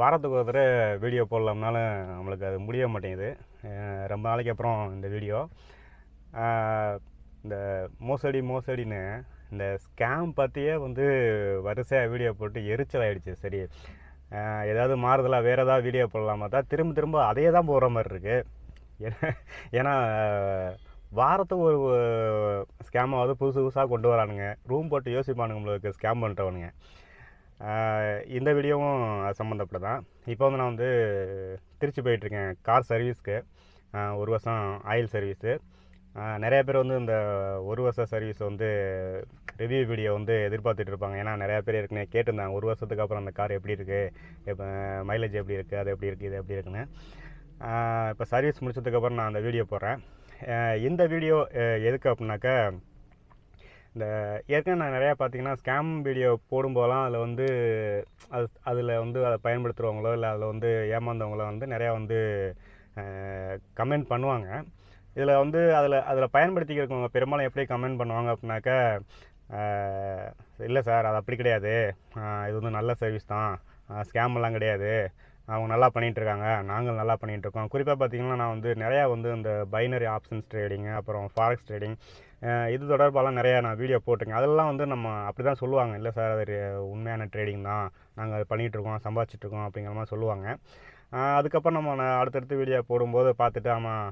வாரத்துக்கு ஒரு தடவை வீடியோ போடலாம்னாலும் நம்மளுக்கு அது முடிய மாட்டேங்குது ரொம்ப நாளைக்கு அப்புறம் இந்த வீடியோ இந்த மோசடி மோசடின்னு இந்த ஸ்கேம் பற்றியே வந்து வரிசையாக வீடியோ போட்டு எரிச்சல் ஆகிடுச்சு சரி ஏதாவது மாறுதலாக வேறு ஏதாவது வீடியோ போடலாமா தான் திரும்ப திரும்ப அதையே தான் போகிற மாதிரி இருக்குது ஏன்னா வாரத்துக்கு ஒரு ஸ்கேமாவது புதுசு புதுசாக கொண்டு வரானுங்க ரூம் போட்டு யோசிப்பானுங்க நம்மளுக்கு ஸ்கேம் பண்ணுறவனுங்க இந்த வீடியோவும் சம்மந்தப்பட்ட தான் இப்போ வந்து நான் வந்து திருச்சி போயிட்டுருக்கேன் கார் சர்வீஸ்க்கு ஒரு வருஷம் ஆயில் சர்வீஸு நிறைய பேர் வந்து இந்த ஒரு வருஷம் சர்வீஸ் வந்து ரிவ்யூ வீடியோ வந்து எதிர்பார்த்துட்டு இருப்பாங்க ஏன்னா நிறையா பேர் இருக்குன்னு கேட்டிருந்தாங்க ஒரு வருஷத்துக்கு அப்புறம் அந்த கார் எப்படி இருக்குது இப்போ மைலேஜ் எப்படி இருக்குது அது எப்படி இருக்குது இது எப்படி இருக்குன்னு இப்போ சர்வீஸ் முடிச்சதுக்கப்புறம் நான் அந்த வீடியோ போடுறேன் இந்த வீடியோ எதுக்கு அப்படின்னாக்கா இந்த ஏற்கனவே நான் நிறையா பார்த்தீங்கன்னா ஸ்கேம் வீடியோ போடும்போதெல்லாம் அதில் வந்து அது அதில் வந்து அதை பயன்படுத்துகிறவங்களோ இல்லை அதில் வந்து ஏமாந்தவங்களோ வந்து நிறையா வந்து கமெண்ட் பண்ணுவாங்க இதில் வந்து அதில் அதில் பயன்படுத்திக்கிறவங்க பெரும்பாலும் எப்படி கமெண்ட் பண்ணுவாங்க அப்படின்னாக்க இல்லை சார் அது அப்படி கிடையாது இது வந்து நல்ல சர்வீஸ் தான் ஸ்கேம்லாம் கிடையாது அவங்க நல்லா பண்ணிகிட்ருக்காங்க நாங்கள் நல்லா பண்ணிகிட்ருக்கோம் குறிப்பாக பார்த்திங்கன்னா நான் வந்து நிறையா வந்து இந்த பைனரி ஆப்ஷன்ஸ் ட்ரேடிங்கு அப்புறம் ஃபாரெக்ஸ் ட்ரேடிங் இது தொடர்பாலாம் நிறையா நான் வீடியோ போட்டிருக்கேன் அதெல்லாம் வந்து நம்ம அப்படி தான் சொல்லுவாங்க இல்லை சார் அது உண்மையான ட்ரேடிங் தான் நாங்கள் அது பண்ணிகிட்ருக்கோம் சம்பாதிச்சிட்ருக்கோம் அப்படிங்கிற மாதிரி சொல்லுவாங்க அதுக்கப்புறம் நம்ம அடுத்தடுத்து வீடியோ போடும்போது பார்த்துட்டு ஆமாம்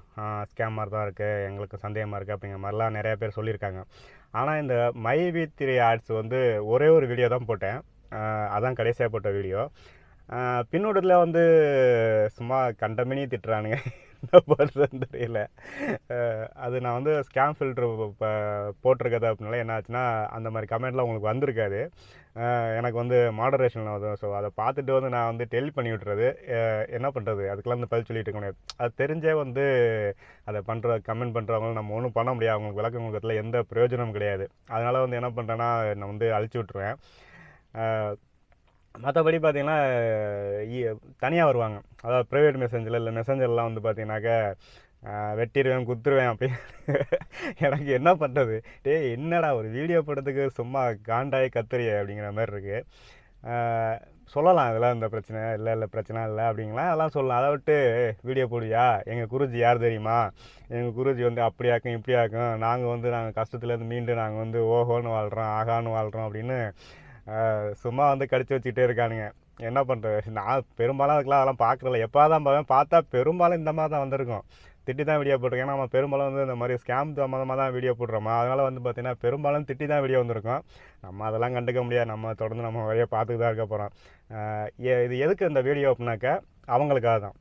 ஸ்கேம் மாதிரி தான் இருக்குது எங்களுக்கு சந்தேகமாக இருக்குது அப்படிங்கிற மாதிரிலாம் நிறையா பேர் சொல்லியிருக்காங்க ஆனால் இந்த மை வி த்ரீ ஆட்ஸ் வந்து ஒரே ஒரு வீடியோ தான் போட்டேன் அதான் கடைசியாக போட்ட வீடியோ பின்னோட்டத்தில் வந்து சும்மா கண்டமினி திட்டுறானுங்க என்ன பண்ணுறதுன்னு தெரியல அது நான் வந்து ஸ்கேம் ஃபில்ட்ரு இப்போ அப்படின்னால என்ன ஆச்சுன்னா அந்த மாதிரி கமெண்ட்லாம் உங்களுக்கு வந்திருக்காது எனக்கு வந்து மாடரேஷன் வந்து ஸோ அதை பார்த்துட்டு வந்து நான் வந்து டெல் பண்ணி விட்டுறது என்ன பண்ணுறது அதுக்கெலாம் வந்து பதில் சொல்லிட்டு இருக்க முடியாது அது தெரிஞ்சே வந்து அதை பண்ணுற கமெண்ட் பண்ணுறவங்களும் நம்ம ஒன்றும் பண்ண முடியாது அவங்களுக்கு விளக்கம் கொடுக்கறதுல எந்த பிரயோஜனமும் கிடையாது அதனால் வந்து என்ன பண்ணுறேன்னா நான் வந்து அழிச்சு விட்ருவேன் மற்றபடி பார்த்திங்கன்னா தனியாக வருவாங்க அதாவது ப்ரைவேட் மெசேஞ்சர் இல்லை மெசேஞ்சர்லாம் வந்து பார்த்தீங்கன்னாக்கா வெட்டிடுவேன் குத்துருவேன் அப்படின்னு எனக்கு என்ன பண்ணுறது டே என்னடா ஒரு வீடியோ படத்துக்கு சும்மா காண்டாய் கத்திரிய அப்படிங்கிற மாதிரி இருக்குது சொல்லலாம் இதெல்லாம் இந்த பிரச்சனை இல்லை இல்லை பிரச்சனை இல்லை அப்படிங்களா அதெல்லாம் சொல்லலாம் அதை விட்டு வீடியோ போடுவியா எங்கள் குருஜி யார் தெரியுமா எங்கள் குருஜி வந்து அப்படியாக்கும் இப்படியாக்கும் நாங்கள் வந்து நாங்கள் கஷ்டத்துலேருந்து மீண்டு நாங்கள் வந்து ஓஹோன்னு வாழ்கிறோம் ஆகான்னு வாழ்கிறோம் அப்படின்னு சும்மா வந்து கடிச்சு வச்சுக்கிட்டே இருக்கானுங்க என்ன பண்ணுறது நான் பெரும்பாலும் அதுக்கெலாம் அதெல்லாம் பார்க்குறதில்ல எப்போ தான் பார்ப்பேன் பார்த்தா பெரும்பாலும் இந்த மாதிரி தான் வந்திருக்கும் திட்டி தான் வீடியோ போட்டிருக்கேன் நம்ம பெரும்பாலும் வந்து இந்த மாதிரி ஸ்கேம் சம்மந்தமாக தான் வீடியோ போடுறோமா அதனால் வந்து பார்த்திங்கன்னா பெரும்பாலும் திட்டி தான் வீடியோ வந்திருக்கும் நம்ம அதெல்லாம் கண்டுக்க முடியாது நம்ம தொடர்ந்து நம்ம வழியாக பார்த்துக்கிட்டு தான் இருக்க போகிறோம் இது எதுக்கு இந்த வீடியோ அப்படின்னாக்க அவங்களுக்காக தான்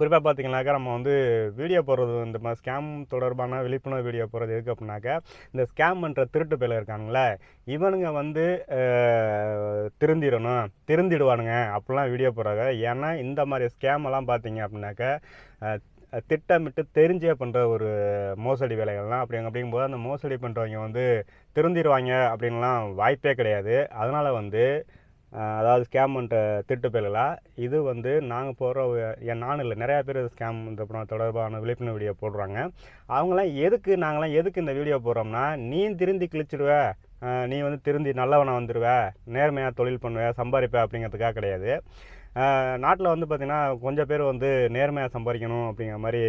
குறிப்பாக பார்த்தீங்கன்னாக்கா நம்ம வந்து வீடியோ போடுறது இந்த மாதிரி ஸ்கேம் தொடர்பான விழிப்புணர்வு வீடியோ போடுறது எதுக்கு அப்படின்னாக்கா இந்த ஸ்கேம் பண்ணுற திருட்டு பேர் இருக்காங்களே இவனுங்க வந்து திருந்திடணும் திருந்திடுவானுங்க அப்படிலாம் வீடியோ போடுறாங்க ஏன்னா இந்த மாதிரி ஸ்கேமெல்லாம் பார்த்தீங்க அப்படின்னாக்கா திட்டமிட்டு தெரிஞ்சே பண்ணுற ஒரு மோசடி வேலைகள்லாம் அப்படி அப்படிங்கும்போது அந்த மோசடி பண்ணுறவங்க வந்து திருந்திடுவாங்க அப்படின்லாம் வாய்ப்பே கிடையாது அதனால் வந்து அதாவது ஸ்கேம் பண்ணுற திட்டு பயல்களாக இது வந்து நாங்கள் போடுற என் நானும் இல்லை நிறையா பேர் ஸ்கேம் இந்த படம் தொடர்பான விழிப்புணர்வு வீடியோ போடுறாங்க அவங்களாம் எதுக்கு நாங்களாம் எதுக்கு இந்த வீடியோ போடுறோம்னா நீ திருந்தி கிழிச்சிடுவ நீ வந்து திருந்தி நல்லவனாக வந்துடுவ நேர்மையாக தொழில் பண்ணுவேன் சம்பாதிப்ப அப்படிங்கிறதுக்காக கிடையாது நாட்டில் வந்து பார்த்திங்கன்னா கொஞ்சம் பேர் வந்து நேர்மையாக சம்பாதிக்கணும் அப்படிங்கிற மாதிரி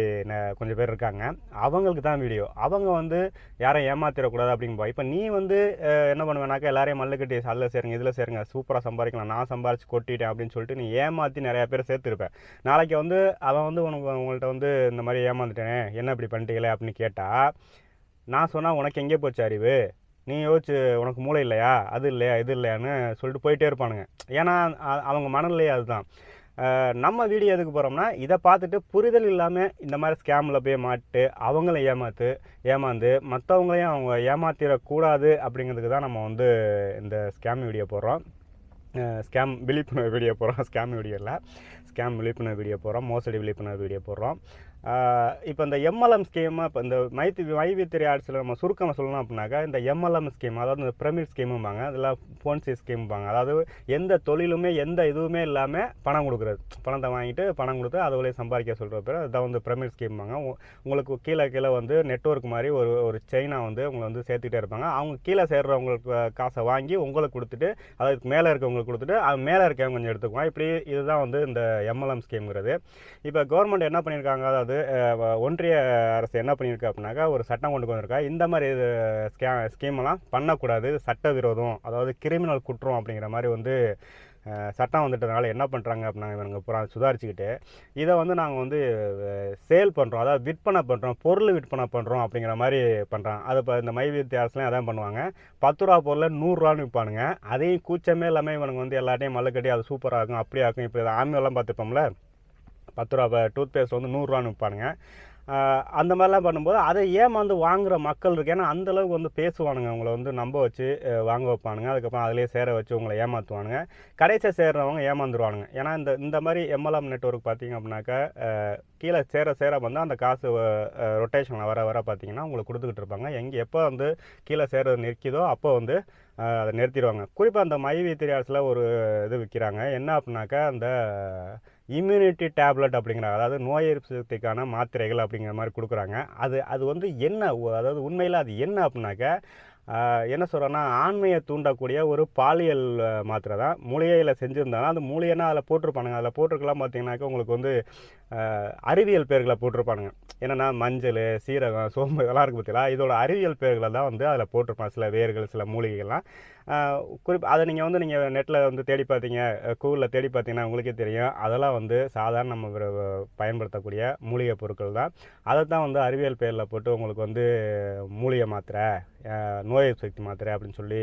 கொஞ்சம் பேர் இருக்காங்க அவங்களுக்கு தான் வீடியோ அவங்க வந்து யாரையும் ஏமாத்திடக்கூடாது அப்படிங்கும்பா இப்போ நீ வந்து என்ன பண்ணுவேன்னாக்கா எல்லாரையும் மல்லுக்கட்டி கட்டி சேருங்க இதில் சேருங்க சூப்பராக சம்பாதிக்கலாம் நான் சம்பாரிச்சு கொட்டிட்டேன் அப்படின்னு சொல்லிட்டு நீ ஏமாற்றி நிறையா பேர் சேர்த்துருப்பேன் நாளைக்கு வந்து அவன் வந்து உனக்கு உங்கள்கிட்ட வந்து இந்த மாதிரி ஏமாந்துட்டேன் என்ன இப்படி பண்ணிட்டீங்களே அப்படின்னு கேட்டால் நான் சொன்னால் உனக்கு எங்கே போச்சு அறிவு நீ யோசிச்சு உனக்கு மூளை இல்லையா அது இல்லையா இது இல்லையான்னு சொல்லிட்டு போயிட்டே இருப்பானுங்க ஏன்னா அவங்க மனநிலையே அதுதான் நம்ம வீடியோ எதுக்கு போகிறோம்னா இதை பார்த்துட்டு புரிதல் இல்லாமல் இந்த மாதிரி ஸ்கேமில் போய் மாட்டு அவங்கள ஏமாத்து ஏமாந்து மற்றவங்களையும் அவங்க ஏமாத்திடக்கூடாது அப்படிங்கிறதுக்கு தான் நம்ம வந்து இந்த ஸ்கேம் வீடியோ போடுறோம் ஸ்கேம் விழிப்புணர்வு வீடியோ போகிறோம் ஸ்கேம் இல்லை ஸ்கேம் விழிப்புணர்வு வீடியோ போகிறோம் மோசடி விழிப்புணர்வு வீடியோ போடுறோம் இப்போ இந்த எம்எல்எம் ஸ்கீம் இப்போ இந்த மைத்தி வைவித்திரி ஆட்சியில் நம்ம சுருக்கமாக சொல்லணும் அப்படின்னாக்கா இந்த எம்எல்எம் ஸ்கீம் அதாவது இந்த பிரமிட் ஸ்கீமும்பாங்க அதில் போன்சி ஸ்கீம்பாங்க அதாவது எந்த தொழிலுமே எந்த இதுவுமே இல்லாமல் பணம் கொடுக்குறது பணத்தை வாங்கிட்டு பணம் கொடுத்து அதுவளே சம்பாதிக்க சொல்கிற பேர் அதுதான் வந்து பிரமிட் ஸ்கீம்பாங்க உங்களுக்கு கீழே கீழே வந்து நெட்ஒர்க் மாதிரி ஒரு ஒரு செயினாக வந்து உங்களை வந்து சேர்த்துக்கிட்டே இருப்பாங்க அவங்க கீழே சேர்கிறவங்களுக்கு காசை வாங்கி உங்களுக்கு கொடுத்துட்டு அதுக்கு மேலே இருக்கவங்களுக்கு கொடுத்துட்டு அது மேலே இருக்கவங்க கொஞ்சம் எடுத்துக்குவோம் இப்படி இதுதான் வந்து இந்த எம்எல்எம் ஸ்கீம்ங்கிறது இப்போ கவர்மெண்ட் என்ன பண்ணியிருக்காங்க அதாவது வந்து ஒன்றிய அரசு என்ன பண்ணியிருக்கு அப்படின்னாக்கா ஒரு சட்டம் கொண்டு வந்திருக்கா இந்த மாதிரி இது ஸ்கே ஸ்கீமெல்லாம் பண்ணக்கூடாது சட்ட விரோதம் அதாவது கிரிமினல் குற்றம் அப்படிங்கிற மாதிரி வந்து சட்டம் வந்துட்டதுனால என்ன பண்ணுறாங்க அப்படின்னா இவங்க புறா சுதாரிச்சுக்கிட்டு இதை வந்து நாங்கள் வந்து சேல் பண்ணுறோம் அதாவது விற்பனை பண்ணுறோம் பொருள் விற்பனை பண்ணுறோம் அப்படிங்கிற மாதிரி பண்ணுறான் அது இப்போ இந்த மைவி வித்தியாசம்லாம் அதான் பண்ணுவாங்க பத்து ரூபா பொருளில் நூறுரூவான்னு விற்பானுங்க அதையும் கூச்சமே இல்லாமல் இவனுங்க வந்து எல்லாத்தையும் மல்லுக்கட்டி அது சூப்பராக இருக்கும் இப்போ ஆகும் ஆமியெல்லாம் பார்த்துப்போம்ல பத்து ரூபா டூத் பேஸ்ட் வந்து நூறுரூவான்னு விற்பானுங்க அந்த மாதிரிலாம் பண்ணும்போது அதை ஏமாந்து வாங்குகிற மக்கள் இருக்குது ஏன்னா அந்தளவுக்கு வந்து பேசுவானுங்க அவங்கள வந்து நம்ப வச்சு வாங்க வைப்பானுங்க அதுக்கப்புறம் அதிலே சேர வச்சு உங்களை ஏமாற்றுவானுங்க கடைசியாக சேர்றவங்க ஏமாந்துருவானுங்க ஏன்னா இந்த இந்த மாதிரி எம்எல்எம் நெட்ஒர்க் பார்த்திங்க அப்படின்னாக்கா கீழே சேர சேர வந்து அந்த காசு ரொட்டேஷனில் வர வர பார்த்திங்கன்னா உங்களுக்கு கொடுத்துக்கிட்டு இருப்பாங்க எங்கே எப்போ வந்து கீழே சேரது நிற்கிதோ அப்போ வந்து அதை நிறுத்திடுவாங்க குறிப்பாக அந்த மைவி திரியாட்ஸில் ஒரு இது விற்கிறாங்க என்ன அப்படின்னாக்கா அந்த இம்யூனிட்டி டேப்லெட் அப்படிங்கிறாங்க அதாவது நோய் எதிர்ப்பு சக்திக்கான மாத்திரைகள் அப்படிங்கிற மாதிரி கொடுக்குறாங்க அது அது வந்து என்ன அதாவது உண்மையில் அது என்ன அப்படின்னாக்கா என்ன சொல்கிறோன்னா ஆண்மையை தூண்டக்கூடிய ஒரு பாலியல் மாத்திரை தான் மூலிகையில் செஞ்சுருந்தாங்கன்னா அந்த மூலிகைனா அதில் போட்டிருப்பானுங்க அதில் போட்டிருக்கலாம் பார்த்தீங்கன்னாக்கா உங்களுக்கு வந்து அறிவியல் பேர்களை போட்டிருப்பானுங்க என்னென்னா மஞ்சள் சீரகம் சோம்பு இதெல்லாம் இருக்குது பார்த்தீங்களா இதோட அறிவியல் பேர்களை தான் வந்து அதில் போட்டிருப்பான் சில வேர்கள் சில மூலிகைகள்லாம் குறிப்பு அதை நீங்கள் வந்து நீங்கள் நெட்டில் வந்து தேடி பார்த்தீங்க கூகுளில் தேடி பார்த்தீங்கன்னா உங்களுக்கே தெரியும் அதெல்லாம் வந்து சாதாரண நம்ம பயன்படுத்தக்கூடிய மூலிகை பொருட்கள் தான் அதை தான் வந்து அறிவியல் பேரில் போட்டு உங்களுக்கு வந்து மூலிகை மாத்திரை நோய் சக்தி மாத்திரை அப்படின்னு சொல்லி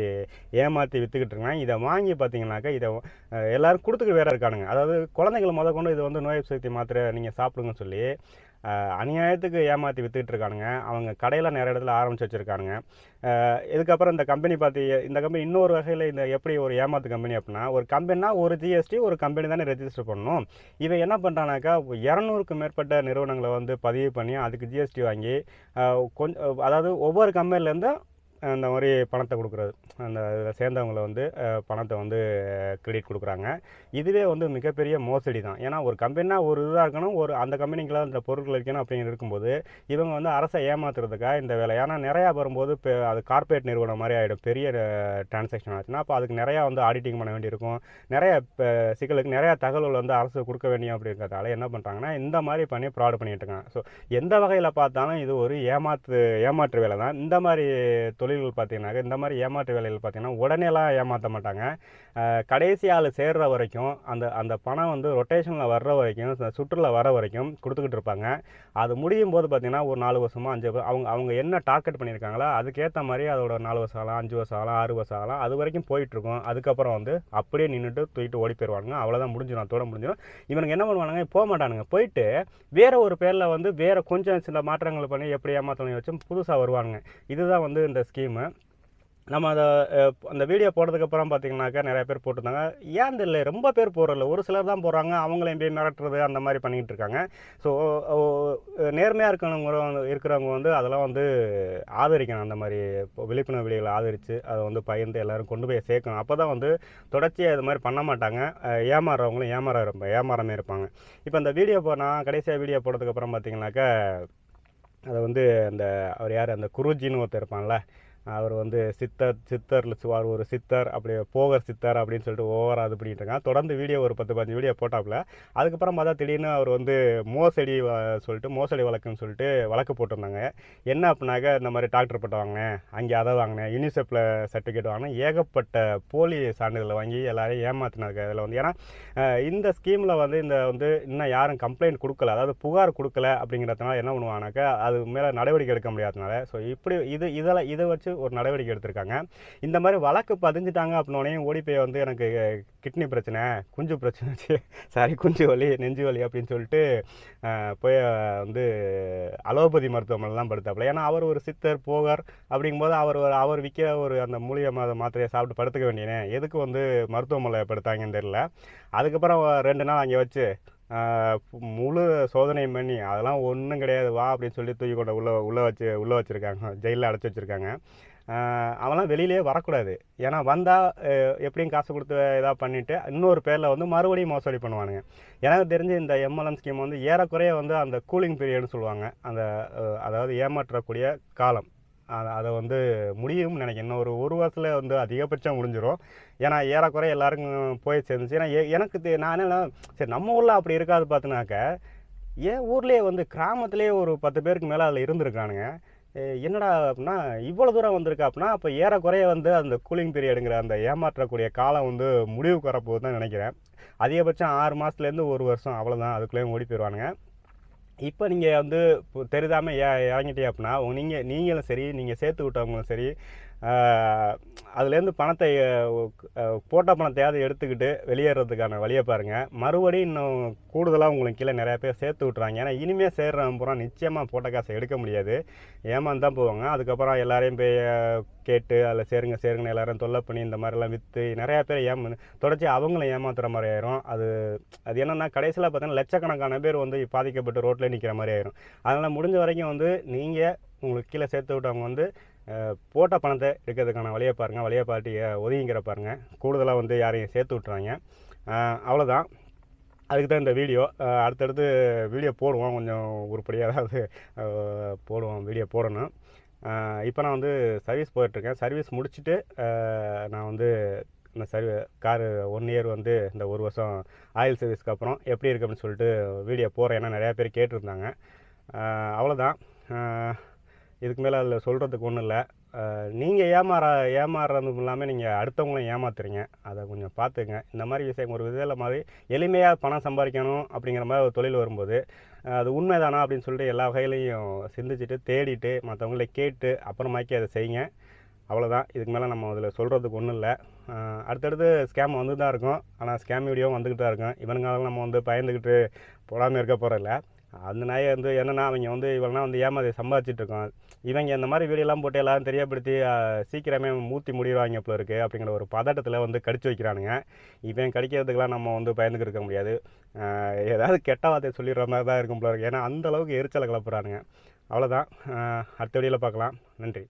ஏமாற்றி விற்றுக்கிட்டு இருக்காங்க இதை வாங்கி பார்த்தீங்கன்னாக்கா இதை எல்லோரும் கொடுத்துக்க வேறு இருக்கானுங்க அதாவது குழந்தைங்களை முத கொண்டு இது வந்து நோய் சக்தி மாத்திரை நீங்கள் சாப்பிடுங்கன்னு சொல்லி அநியாயத்துக்கு ஏமாற்றி விற்றுக்கிட்டு இருக்கானுங்க அவங்க கடையில் நிறைய இடத்துல ஆரம்பித்து வச்சுருக்கானுங்க இதுக்கப்புறம் இந்த கம்பெனி பார்த்து இந்த கம்பெனி இன்னொரு வகையில் இந்த எப்படி ஒரு ஏமாற்று கம்பெனி அப்படின்னா ஒரு கம்பெனினா ஒரு ஜிஎஸ்டி ஒரு கம்பெனி தானே ரெஜிஸ்டர் பண்ணணும் இவன் என்ன பண்ணுறானாக்கா இரநூறுக்கு மேற்பட்ட நிறுவனங்களை வந்து பதிவு பண்ணி அதுக்கு ஜிஎஸ்டி வாங்கி கொஞ்சம் அதாவது ஒவ்வொரு கம்பெனிலேருந்து அந்த மாதிரி பணத்தை கொடுக்குறது அந்த இதில் சேர்ந்தவங்களை வந்து பணத்தை வந்து கிரெடிட் கொடுக்குறாங்க இதுவே வந்து மிகப்பெரிய மோசடி தான் ஏன்னா ஒரு கம்பெனினா ஒரு இதாக இருக்கணும் ஒரு அந்த கம்பெனிக்குலாம் அந்த பொருட்கள் இருக்கணும் அப்படின்னு இருக்கும்போது இவங்க வந்து அரசை ஏமாத்துறதுக்காக இந்த வேலை ஏன்னா நிறையா வரும்போது இப்போ அது கார்பரேட் நிறுவனம் மாதிரி ஆகிடும் பெரிய டிரான்சாக்ஷன் ஆச்சுன்னா அப்போ அதுக்கு நிறையா வந்து ஆடிட்டிங் பண்ண வேண்டியிருக்கும் நிறைய சிக்கலுக்கு நிறையா தகவல் வந்து அரசு கொடுக்க வேண்டியும் அப்படிங்கிறதால என்ன பண்ணுறாங்கன்னா இந்த மாதிரி பண்ணி ஃப்ராடு பண்ணிட்டு இருக்காங்க ஸோ எந்த வகையில் பார்த்தாலும் இது ஒரு ஏமாத்து ஏமாற்று வேலை தான் இந்த மாதிரி தொழில் தொழில்கள் பார்த்தீங்கன்னாக்க இந்த மாதிரி ஏமாற்று வேலைகள் பார்த்தீங்கன்னா உடனேலாம் ஏமாற்ற மாட்டாங்க கடைசி ஆள் சேர்கிற வரைக்கும் அந்த அந்த பணம் வந்து ரொட்டேஷனில் வர்ற வரைக்கும் சுற்றுலா வர வரைக்கும் கொடுத்துக்கிட்டு இருப்பாங்க அது முடியும் போது பார்த்திங்கன்னா ஒரு நாலு வருஷமாக அஞ்சு அவங்க அவங்க என்ன டார்கெட் பண்ணியிருக்காங்களோ அதுக்கேற்ற மாதிரி அதோட நாலு வருஷம் ஆகலாம் அஞ்சு வருஷம் ஆகலாம் ஆறு வருஷம் ஆகலாம் அது வரைக்கும் போயிட்டுருக்கும் அதுக்கப்புறம் வந்து அப்படியே நின்றுட்டு தூக்கிட்டு ஓடி போயிடுவாங்க அவ்வளோதான் முடிஞ்சிடும் தோட முடிஞ்சிடும் இவனுக்கு என்ன பண்ணுவானுங்க போக மாட்டானுங்க போயிட்டு வேறு ஒரு பேரில் வந்து வேறு கொஞ்சம் சில மாற்றங்கள் பண்ணி எப்படி ஏமாற்றணும் வச்சும் புதுசாக வருவானுங்க இதுதான் வந்து இந்த ஸ்கீம் ஸ்கீமு நம்ம அதை அந்த வீடியோ போடுறதுக்கப்புறம் பார்த்திங்கனாக்கா நிறையா பேர் போட்டிருந்தாங்க ஏன் தெரியல ரொம்ப பேர் போடுறதில்ல ஒரு சிலர் தான் போகிறாங்க அவங்களையும் போய் மிரட்டுறது அந்த மாதிரி பண்ணிகிட்டு இருக்காங்க ஸோ நேர்மையாக இருக்கிறவங்க இருக்கிறவங்க வந்து அதெல்லாம் வந்து ஆதரிக்கணும் அந்த மாதிரி விழிப்புணர்வு வெளிகளை ஆதரித்து அதை வந்து பயந்து எல்லோரும் கொண்டு போய் சேர்க்கணும் அப்போ தான் வந்து தொடர்ச்சியாக இது மாதிரி பண்ண மாட்டாங்க ஏமாறுறவங்களும் ஏமாற இருப்பாங்க ஏமாறமே இருப்பாங்க இப்போ அந்த வீடியோ நான் கடைசியாக வீடியோ போடுறதுக்கப்புறம் பார்த்தீங்கன்னாக்கா அதை வந்து அந்த அவர் யார் அந்த குருஜின்னு ஒருத்தர் இருப்பான்ல அவர் வந்து சித்தர் சித்தர் சுவார் ஒரு சித்தர் அப்படி போகர் சித்தர் அப்படின்னு சொல்லிட்டு ஓவராக இது பண்ணிட்டு இருக்காங்க தொடர்ந்து வீடியோ ஒரு பத்து பதினஞ்சு வீடியோ போட்டாப்புல அதுக்கப்புறம் பார்த்தா திடீர்னு அவர் வந்து மோசடி சொல்லிட்டு மோசடி வழக்குன்னு சொல்லிட்டு வழக்கு போட்டிருந்தாங்க என்ன அப்படின்னாக்க இந்த மாதிரி டாக்டர் பட்டம் வாங்கினேன் அங்கே அதை வாங்கினேன் யூனிசெஃபில் சர்டிஃபிகேட் வாங்கினேன் ஏகப்பட்ட போலி சான்றிதழ் வாங்கி எல்லாரையும் ஏமாத்தினாங்க அதில் வந்து ஏன்னா இந்த ஸ்கீமில் வந்து இந்த வந்து இன்னும் யாரும் கம்ப்ளைண்ட் கொடுக்கல அதாவது புகார் கொடுக்கல அப்படிங்கிறதுனால என்ன பண்ணுவாங்கனாக்கா அது மேலே நடவடிக்கை எடுக்க முடியாதனால ஸோ இப்படி இது இதெல்லாம் இதை வச்சு ஒரு நடவடிக்கை எடுத்திருக்காங்க இந்த மாதிரி வழக்கு பதிஞ்சுட்டாங்க அப்படின்னோடனே ஓடிப்போய் வந்து எனக்கு கிட்னி பிரச்சனை குஞ்சு பிரச்சனை சாரி குஞ்சு வலி நெஞ்சு வலி அப்படின்னு சொல்லிட்டு போய் வந்து அலோபதி மருத்துவமனைலாம் படுத்தாப்புல ஏன்னா அவர் ஒரு சித்தர் போகர் அப்படிங்கும்போது அவர் அவர் விற்க ஒரு அந்த மூலிகை மாத்திரையை சாப்பிட்டு படுத்துக்க வேண்டியனே எதுக்கு வந்து மருத்துவமனை படுத்தாங்கன்னு தெரியல அதுக்கப்புறம் ரெண்டு நாள் அங்கே வச்சு முழு சோதனையும் பண்ணி அதெல்லாம் ஒன்றும் கிடையாது வா அப்படின்னு சொல்லி தூக்கி கொண்ட உள்ளே உள்ளே வச்சு உள்ளே வச்சுருக்காங்க ஜெயிலில் அடைச்சி வச்சுருக்காங்க அவெல்லாம் வெளியிலே வரக்கூடாது ஏன்னா வந்தால் எப்படியும் காசு கொடுத்து இதாக பண்ணிவிட்டு இன்னொரு பேரில் வந்து மறுபடியும் மோசடி பண்ணுவானுங்க எனக்கு தெரிஞ்சு இந்த எம்எல்எம் ஸ்கீம் வந்து ஏறக்குறைய வந்து அந்த கூலிங் பீரியட்னு சொல்லுவாங்க அந்த அதாவது ஏமாற்றக்கூடிய காலம் அதை வந்து முடியும் நினைக்கிறேன் இன்னும் ஒரு ஒரு வருஷத்தில் வந்து அதிகபட்சம் முடிஞ்சிடும் ஏன்னா ஏறக்குறைய எல்லாருக்கும் போய் சேர்ந்துச்சு ஏன்னா எனக்கு நானே சரி நம்ம ஊரில் அப்படி இருக்காது பார்த்தினாக்க என் ஊர்லேயே வந்து கிராமத்துலேயே ஒரு பத்து பேருக்கு மேலே அதில் இருந்திருக்கானுங்க என்னடா அப்படின்னா இவ்வளோ தூரம் வந்திருக்கா அப்படின்னா அப்போ ஏறக்குறைய வந்து அந்த கூலிங் பீரியடுங்கிற அந்த ஏமாற்றக்கூடிய காலம் வந்து முடிவுக்கு வரப்போகுது தான் நினைக்கிறேன் அதிகபட்சம் ஆறு மாதத்துலேருந்து ஒரு வருஷம் அவ்வளோதான் அதுக்குள்ளேயும் ஓடி போயிடுவானுங்க இப்போ நீங்கள் வந்து தெரிதாமல் இறங்கிட்டீங்க அப்படின்னா நீங்கள் நீங்களும் சரி நீங்கள் சேர்த்து விட்டவங்களும் சரி அதுலேருந்து பணத்தை போட்ட பணத்தையாவது எடுத்துக்கிட்டு வெளியேறதுக்கான வழியை பாருங்கள் மறுபடியும் இன்னும் கூடுதலாக உங்களுக்கு கீழே நிறையா பேர் சேர்த்து விட்றாங்க ஏன்னா இனிமேல் சேர்ற அப்புறம் நிச்சயமாக போட்ட காசை எடுக்க முடியாது ஏமாந்து தான் போவாங்க அதுக்கப்புறம் எல்லாரையும் போய் கேட்டு அதில் சேருங்க சேருங்கன்னு எல்லோரும் தொல்லை பண்ணி இந்த மாதிரிலாம் விற்று நிறையா பேர் ஏமா தொடர்ச்சி அவங்களும் ஏமாத்துகிற மாதிரி ஆயிரும் அது அது என்னென்னா கடைசியில் பார்த்தீங்கன்னா லட்சக்கணக்கான பேர் வந்து பாதிக்கப்பட்டு ரோட்டில் நிற்கிற மாதிரி ஆயிரும் அதனால் முடிஞ்ச வரைக்கும் வந்து நீங்கள் உங்களுக்கு கீழே சேர்த்து விட்டவங்க வந்து போட்ட பணத்தை எடுக்கிறதுக்கான வழியை பாருங்கள் வழியை பார்ட்டி ஒதுங்கிற பாருங்கள் கூடுதலாக வந்து யாரையும் சேர்த்து விட்றாங்க அவ்வளோதான் அதுக்கு தான் இந்த வீடியோ அடுத்தடுத்து வீடியோ போடுவோம் கொஞ்சம் உருப்படியாக அதாவது போடுவோம் வீடியோ போடணும் இப்போ நான் வந்து சர்வீஸ் போயிட்டுருக்கேன் சர்வீஸ் முடிச்சுட்டு நான் வந்து இந்த சர்வீ காரு ஒன் இயர் வந்து இந்த ஒரு வருஷம் ஆயில் சர்வீஸ்க்கு அப்புறம் எப்படி இருக்கு அப்படின்னு சொல்லிட்டு வீடியோ போகிறேன் ஏன்னா நிறையா பேர் கேட்டிருந்தாங்க அவ்வளோதான் இதுக்கு மேலே அதில் சொல்கிறதுக்கு ஒன்றும் இல்லை நீங்கள் ஏமாற ஏமாறுறதும் இல்லாமல் நீங்கள் அடுத்தவங்களும் ஏமாத்துறீங்க அதை கொஞ்சம் பார்த்துங்க இந்த மாதிரி விஷயம் ஒரு விதத்தில் மாதிரி எளிமையாக பணம் சம்பாதிக்கணும் அப்படிங்கிற மாதிரி ஒரு தொழில் வரும்போது அது உண்மைதானா அப்படின்னு சொல்லிட்டு எல்லா வகையிலையும் சிந்திச்சுட்டு தேடிட்டு மற்றவங்கள கேட்டு அப்புறமாக்கி அதை செய்யுங்க அவ்வளோதான் இதுக்கு மேலே நம்ம அதில் சொல்கிறதுக்கு ஒன்றும் இல்லை அடுத்தடுத்து ஸ்கேம் வந்து தான் இருக்கும் ஆனால் ஸ்கேம் வீடியோவும் வந்துக்கிட்டு தான் இருக்கும் இவனுங்க நம்ம வந்து பயந்துக்கிட்டு போடாமல் இருக்க போகிறதில்ல அந்த நாயை வந்து என்னென்னா அவங்க வந்து இவெல்லாம் வந்து ஏமாதி சம்பாதிச்சிட்ருக்கோம் இவங்க இந்த மாதிரி வீடியோலாம் போட்டு எல்லாரும் தெரியப்படுத்தி சீக்கிரமே மூத்தி முடிவாங்க போல இருக்குது அப்படிங்கிற ஒரு பதட்டத்தில் வந்து கடிச்சு வைக்கிறானுங்க இவன் கடிக்கிறதுக்கெலாம் நம்ம வந்து பயந்துக்கு இருக்க முடியாது ஏதாவது கெட்ட வார்த்தையை சொல்லிடுற மாதிரி தான் இருக்கும் போல இருக்குது ஏன்னா அந்தளவுக்கு எரிச்சலை கிளப்புறானுங்க அவ்வளோதான் அடுத்த வழியில் பார்க்கலாம் நன்றி